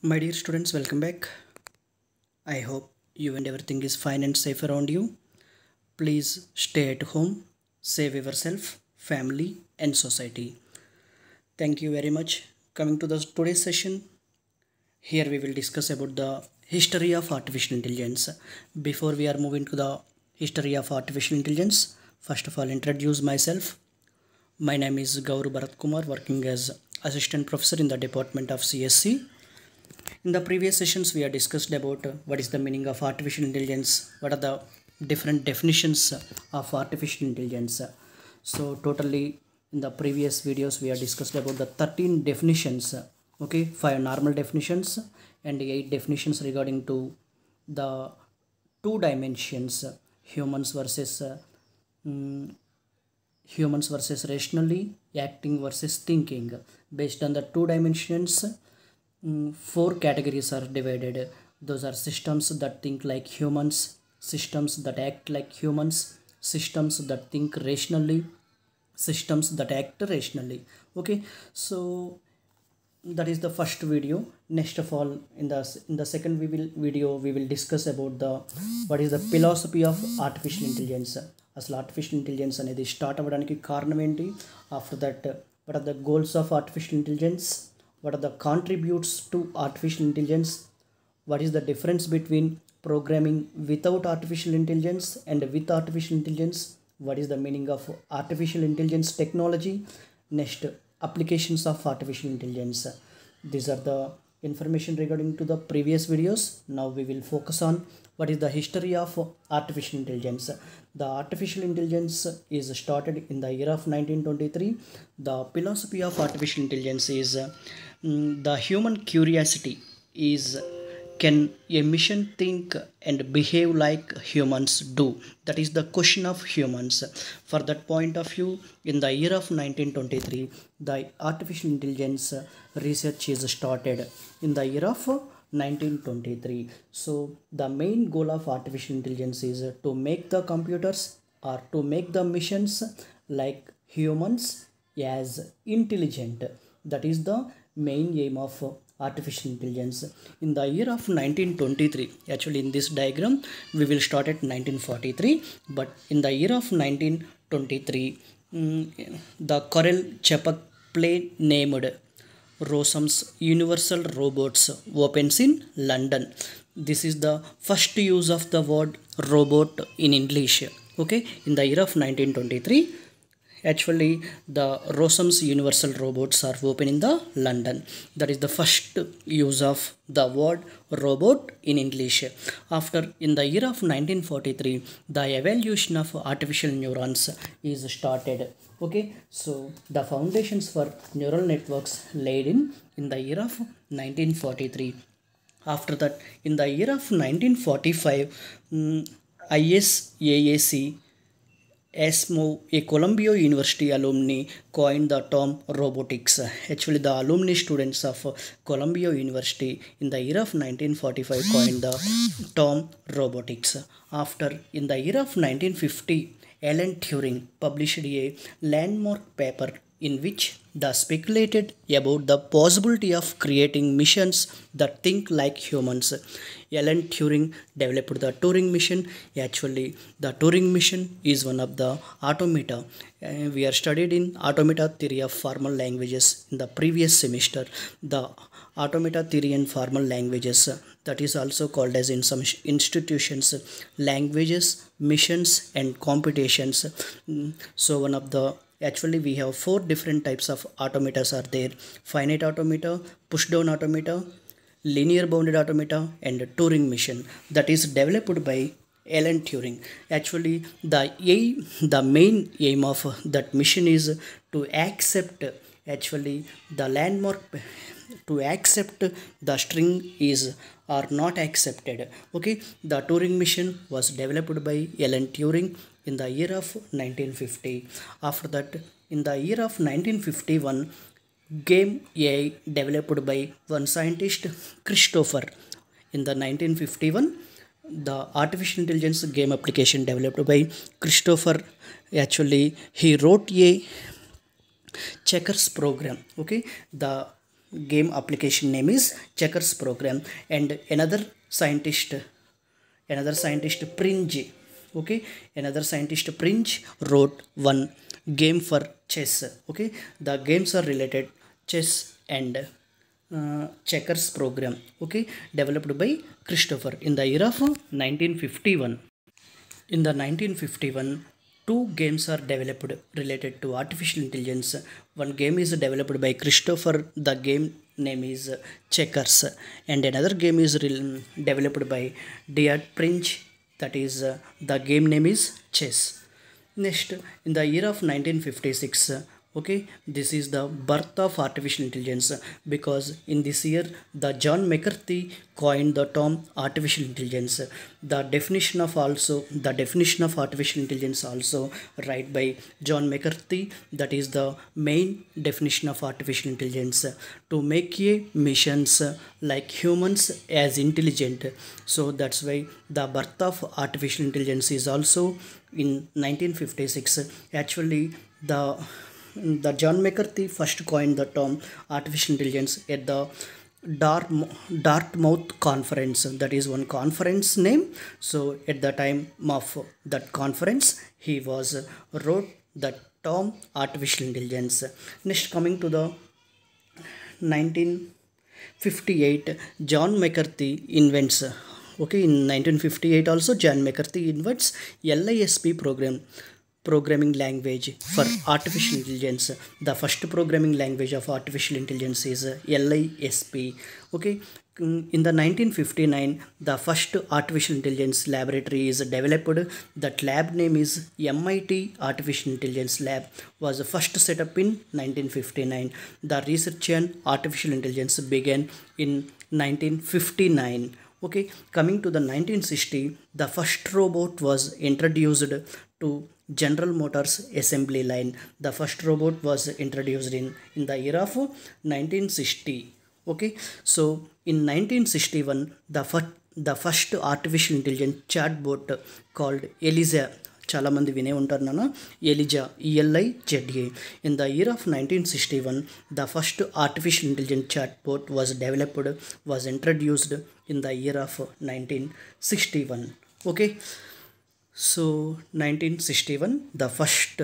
My dear students, welcome back. I hope you and everything is fine and safe around you. Please stay at home, save yourself, family and society. Thank you very much. Coming to the today's session, here we will discuss about the history of artificial intelligence. Before we are moving to the history of artificial intelligence, first of all introduce myself. My name is Gauru Bharat Kumar, working as assistant professor in the department of CSC in the previous sessions, we have discussed about uh, what is the meaning of artificial intelligence, what are the different definitions of artificial intelligence. So totally in the previous videos, we have discussed about the 13 definitions, okay, 5 normal definitions and 8 definitions regarding to the two dimensions, humans versus um, humans versus rationally acting versus thinking based on the two dimensions Mm, four categories are divided those are systems that think like humans systems that act like humans systems that think rationally systems that act rationally okay so that is the first video next of all in the in the second we will video we will discuss about the what is the philosophy of artificial intelligence అసలు artificial intelligence అనేది the start of ఏంటి After that, what are the goals of artificial intelligence? what are the contributes to artificial intelligence what is the difference between programming without artificial intelligence and with artificial intelligence what is the meaning of artificial intelligence technology next applications of artificial intelligence these are the information regarding to the previous videos now we will focus on what is the history of artificial intelligence the artificial intelligence is started in the year of 1923 the philosophy of artificial intelligence is mm, the human curiosity is can a machine think and behave like humans do that is the question of humans for that point of view in the year of 1923 the artificial intelligence research is started in the year of 1923 so the main goal of artificial intelligence is to make the computers or to make the machines like humans as intelligent that is the main aim of artificial intelligence in the year of 1923 actually in this diagram we will start at 1943 but in the year of 1923 um, mm, the coral chapak plane named Rosam's Universal Robots opens in London. This is the first use of the word robot in English. Okay, in the year of 1923 actually the Rosam's Universal Robots are open in the London. That is the first use of the word robot in English. After in the year of 1943, the evolution of artificial neurons is started. Okay, so the foundations for neural networks laid in in the year of 1943. After that, in the year of 1945, um, mm, ISAAC ESMO, a Columbia University alumni, coined the term robotics. Actually, the alumni students of Columbia University in the year of 1945 coined the term robotics. After, in the year of 1950, Alan Turing published a landmark paper in which the speculated about the possibility of creating missions that think like humans. Alan Turing developed the Turing mission. Actually, the Turing mission is one of the automata. Uh, we are studied in automata theory of formal languages in the previous semester. The automata theory and formal languages that is also called as in some institutions languages missions and computations mm, so one of the actually we have four different types of automators are there finite automator push down automator linear bounded automata and Turing machine that is developed by Alan Turing. Actually, the aim, the main aim of that mission is to accept actually the landmark to accept the string is are not accepted okay the turing machine was developed by alan turing in the year of 1950. After that, in the year of 1951, game AI developed by one scientist Christopher. In the 1951, the artificial intelligence game application developed by Christopher actually he wrote a checkers program okay the game application name is checkers program and another scientist another scientist Prinji okay another scientist prince wrote one game for chess okay the games are related chess and uh, checkers program okay developed by christopher in the era of 1951 in the 1951 two games are developed related to artificial intelligence one game is developed by christopher the game name is checkers and another game is developed by dear prince that is uh, the game name is chess next in the year of 1956 uh, okay this is the birth of artificial intelligence because in this year the john mccarthy coined the term artificial intelligence the definition of also the definition of artificial intelligence also right by john mccarthy that is the main definition of artificial intelligence to make a machines like humans as intelligent so that's why the birth of artificial intelligence is also in 1956 actually the the John McCarthy first coined the term artificial intelligence at the Dartmouth conference that is one conference name so at the time of that conference he was wrote the term artificial intelligence next coming to the 1958 John McCarthy invents okay in 1958 also John McCarthy invents LISP program programming language for artificial intelligence the first programming language of artificial intelligence is lisp okay in the 1959 the first artificial intelligence laboratory is developed that lab name is mit artificial intelligence lab was first set up in 1959 the research on artificial intelligence began in 1959 okay coming to the 1960 the first robot was introduced to General Motors assembly line. The first robot was introduced in, in the year of 1960. Okay, so in 1961, the, fir- the first artificial intelligence chatbot called Eliza. చాలామంది వినే ఉంటారు నన్ను Eliza E L I Z A in the year of nineteen sixty one the first artificial intelligent chat bot was developed was introduced in the year so 1961, the first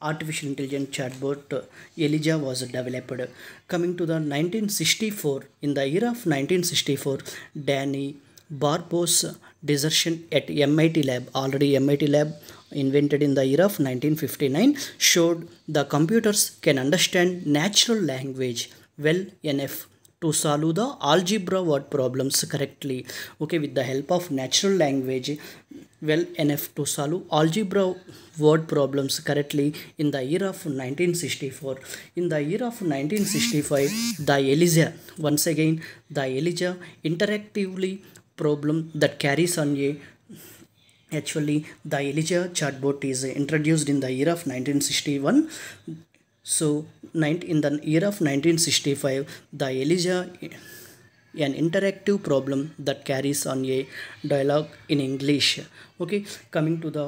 artificial intelligence chatbot uh, Elijah was developed. Coming to the 1964, in the year of 1964, Danny Barbo's desertion at MIT lab, already MIT lab invented in the year of 1959, showed the computers can understand natural language well enough to solve the algebra word problems correctly okay with the help of natural language well enough to solve algebra word problems correctly in the year of 1964 in the year of 1965 the elijah once again the elijah interactively problem that carries on a actually the elijah chatbot is introduced in the year of 1961 so in the year of 1965, the Elijah, an interactive problem that carries on a dialogue in English. Okay, coming to the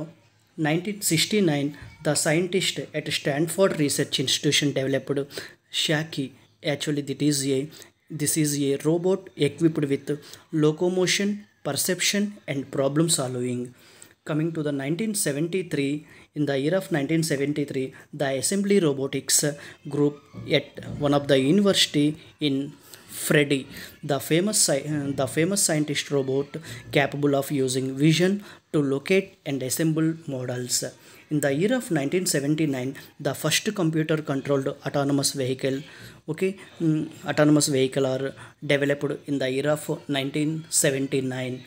1969, the scientist at Stanford Research Institution developed Shaki. Actually, is a this is a robot equipped with locomotion, perception, and problem solving coming to the 1973 in the year of 1973 the assembly robotics group at one of the university in Freddy, the famous, uh, the famous scientist robot capable of using vision to locate and assemble models. In the year of 1979, the first computer-controlled autonomous vehicle, okay, mm, autonomous vehicle are developed in the year of 1979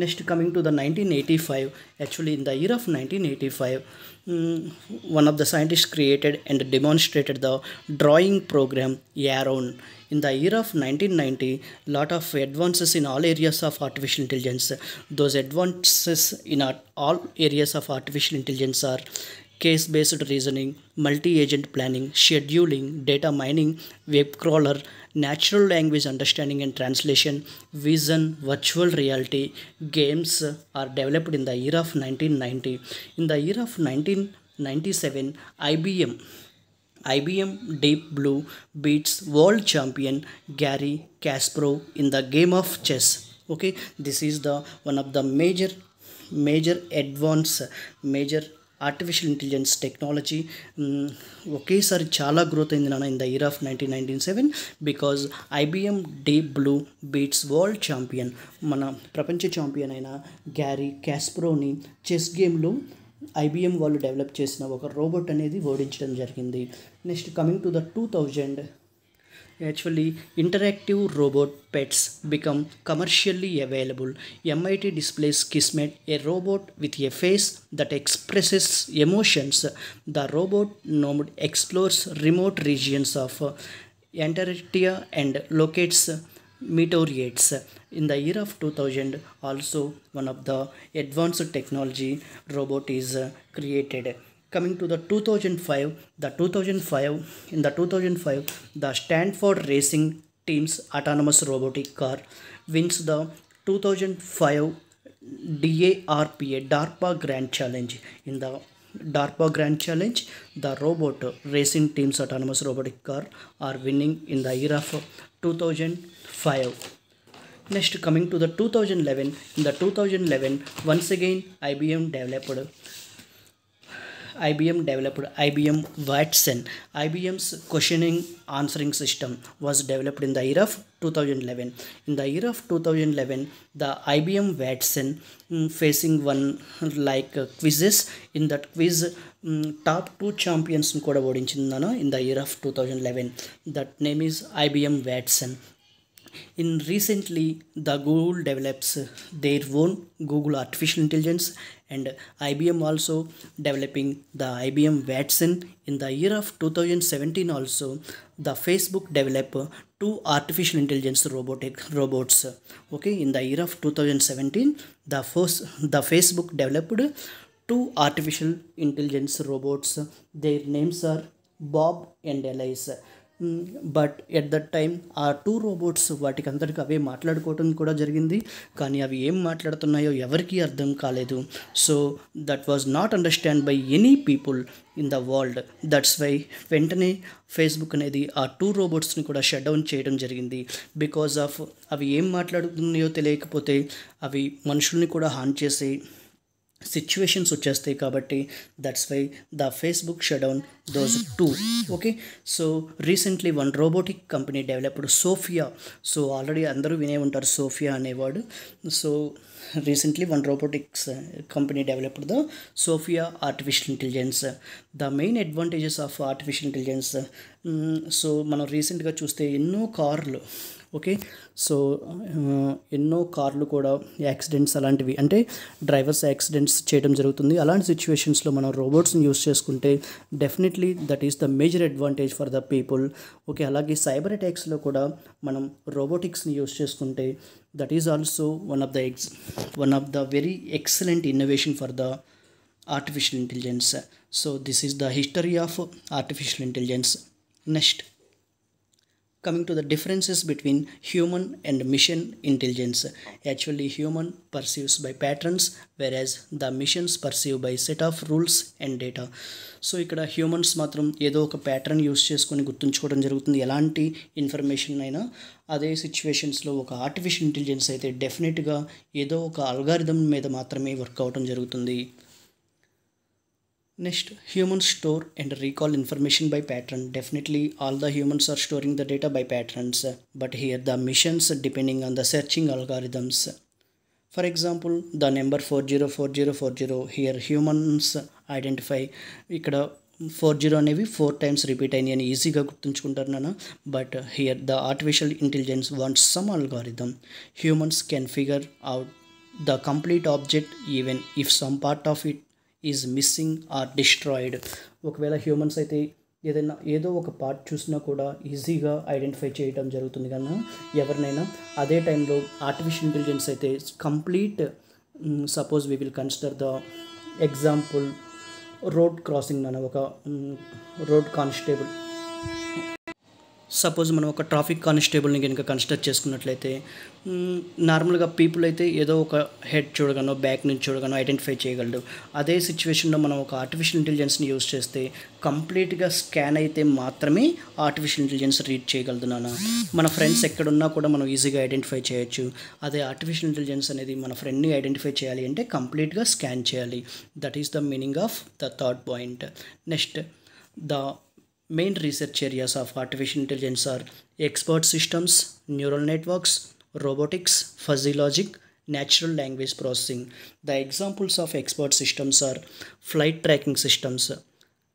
next coming to the 1985 actually in the year of 1985 mm, one of the scientists created and demonstrated the drawing program yaron in the year of 1990 lot of advances in all areas of artificial intelligence those advances in all areas of artificial intelligence are case based reasoning multi agent planning scheduling data mining web crawler natural language understanding and translation, vision, virtual reality, games are developed in the year of 1990. In the year of 1997, IBM IBM Deep Blue beats world champion Gary Kasparov in the game of chess. Okay, this is the one of the major major advance major artificial intelligence technology ఒకేసారి చాలా growth అయింది నాన్న in the year of nineteen nineteen seven because IBM Deep Blue beats world champion మన ప్రపంచ champion అయిన Garry క్యాస్ప్రోని chess గేమ్లో IBM వాళ్ళు డెవలప్ చేసిన ఒక రోబోట్ అనేది ఓడించడం జరిగింది next coming to the two thousand Actually, interactive robot pets become commercially available. MIT displays Kismet, a robot with a face that expresses emotions. The robot nomad explores remote regions of Antarctica and locates meteorites in the year of 2000 also one of the advanced technology robot is created coming to the 2005 the 2005 in the 2005 the stanford racing team's autonomous robotic car wins the 2005 DARPA DARPA Grand Challenge in the DARPA Grand Challenge the robot racing team's autonomous robotic car are winning in the year of 2005 next coming to the 2011 in the 2011 once again IBM developed IBM developed IBM Watson. IBM's questioning answering system was developed in the year of 2011. In the year of 2011, the IBM Watson mm, facing one like uh, quizzes. In that quiz, mm, top two champions ಕೂಡ ఓడించింది ನಾನು In the year of two thousand eleven that name is in recently the google develops their own google artificial intelligence and ibm also developing the ibm watson in the year of 2017 also the facebook develop two artificial intelligence robotic robots okay in the year of 2017 the first the facebook developed two artificial intelligence robots their names are bob and Alice. But at that time ఆ two robots వాటికి అందరికి అవే మాట్లాడుకోవటం కూడా జరిగింది కానీ అవి ఏం మాట్లాడుతున్నాయో ఎవరికీ అర్థం కాలేదు so that was not understand by any people in the world that's why వెంటనే ఫేస్బుక్ అనేది ఆ టూ రోబోట్స్ని కూడా షట్ డౌన్ చేయడం జరిగింది బికాజ్ ఆఫ్ అవి ఏం మాట్లాడుతున్నాయో తెలియకపోతే అవి మనుషుల్ని కూడా హాన్ చేసి సిచ్యువేషన్స్ వచ్చేస్తాయి కాబట్టి that's why the Facebook shutdown those two okay so recently one robotic company developed Sophia so already అందరూ వినే ఉంటారు సోఫియా అనేవాడు so recently one robotics company developed the Sophia artificial intelligence the main advantages of artificial intelligence so మనం రీసెంట్గా చూస్తే ఎన్నో కార్లు okay so uh, ఎన్నో కార్లు కూడా యాక్సిడెంట్స్ అలాంటివి అంటే డ్రైవర్స్ యాక్సిడెంట్స్ చేయడం జరుగుతుంది అలాంటి సిచ్యువేషన్స్లో మనం రోబోట్స్ని యూస్ చేసుకుంటే definitely that is the major advantage for the people okay అలాగే సైబర్ అటాక్స్లో కూడా మనం రోబోటిక్స్ని యూస్ చేసుకుంటే that is also one of the ex one of the very excellent innovation for the artificial intelligence so this is the history of artificial intelligence next coming to the differences between human and machine intelligence actually human perceives by patterns whereas the machines perceive by set of rules and data so ఇక్కడ humans మాత్రం ఏదో ఒక pattern use చేసుకొని గుర్తుంచుకోవడం జరుగుతుంది ఎలాంటి information అయినా అదే సిచ్యువేషన్స్లో ఒక ఆర్టిఫిషియల్ ఇంటెలిజెన్స్ అయితే డెఫినెట్గా ఏదో ఒక అల్గారిథం మీద మాత్రమే వర్క్ అవటం జరుగుతుంది Next, humans store and recall information by pattern. Definitely all the humans are storing the data by patterns, but here the missions depending on the searching algorithms. For example, the number 404040 here humans identify ఇక్కడ four times అనేవి four easy repeat అయినాయి అని ఈజీగా గుర్తుంచుకుంటారు but here the artificial intelligence wants some algorithm humans can figure out the complete object even if some part is missing or destroyed ఒకవేళ humans అయితే ఏదైనా ఏదో ఒక పార్ట్ చూసినా కూడా ఈజీగా ఐడెంటిఫై చేయడం జరుగుతుంది కన్నా ఎవరినైనా అదే టైంలో ఆర్టిఫిషియల్ ఇంటెలిజెన్స్ అయితే complete suppose we will consider the example road crossing అన్న ఒక రోడ్ కానిస్టేబుల్ సపోజ్ మనం ఒక ట్రాఫిక్ కానిస్టేబుల్ని కనుక కన్స్టర్ చేసుకున్నట్లయితే నార్మల్గా పీపుల్ అయితే ఏదో ఒక హెడ్ చూడగానో బ్యాక్ నుంచి చూడగానో ఐడెంటిఫై చేయగలడు అదే సిచ్యువేషన్లో మనం ఒక ఆర్టిఫిషియల్ ఇంటెలిజెన్స్ని యూజ్ చేస్తే కంప్లీట్గా స్కాన్ అయితే మాత్రమే ఆర్టిఫిషియల్ ఇంటెలిజెన్స్ రీడ్ చేయగలదు నాన్న మన ఫ్రెండ్స్ ఎక్కడున్నా కూడా మనం ఈజీగా ఐడెంటిఫై చేయొచ్చు అదే ఆర్టిఫిషియల్ ఇంటెలిజెన్స్ అనేది మన ఫ్రెండ్ని ఐడెంటిఫై చేయాలి అంటే కంప్లీట్గా స్కాన్ చేయాలి that is the meaning of the third point next the Main research areas of artificial intelligence are expert systems, neural networks, robotics, fuzzy logic, natural language processing. The examples of expert systems are flight tracking systems,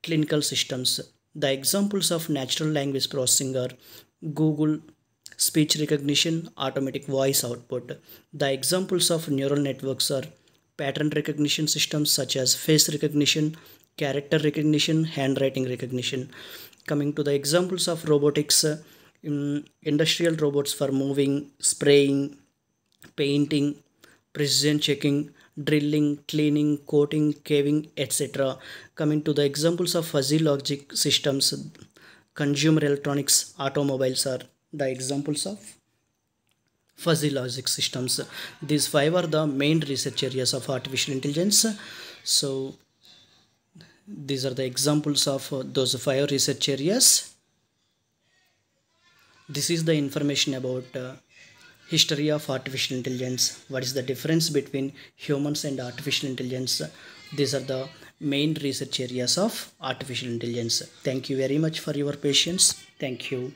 clinical systems. The examples of natural language processing are Google speech recognition, automatic voice output. The examples of neural networks are pattern recognition systems such as face recognition, character recognition, handwriting recognition. Coming to the examples of robotics, uh, in industrial robots for moving, spraying, painting, precision checking, drilling, cleaning, coating, caving, etc. Coming to the examples of fuzzy logic systems, consumer electronics, automobiles are the examples of fuzzy logic systems. These five are the main research areas of artificial intelligence. So these are the examples of uh, those five research areas this is the information about uh, history of artificial intelligence what is the difference between humans and artificial intelligence these are the main research areas of artificial intelligence thank you very much for your patience thank you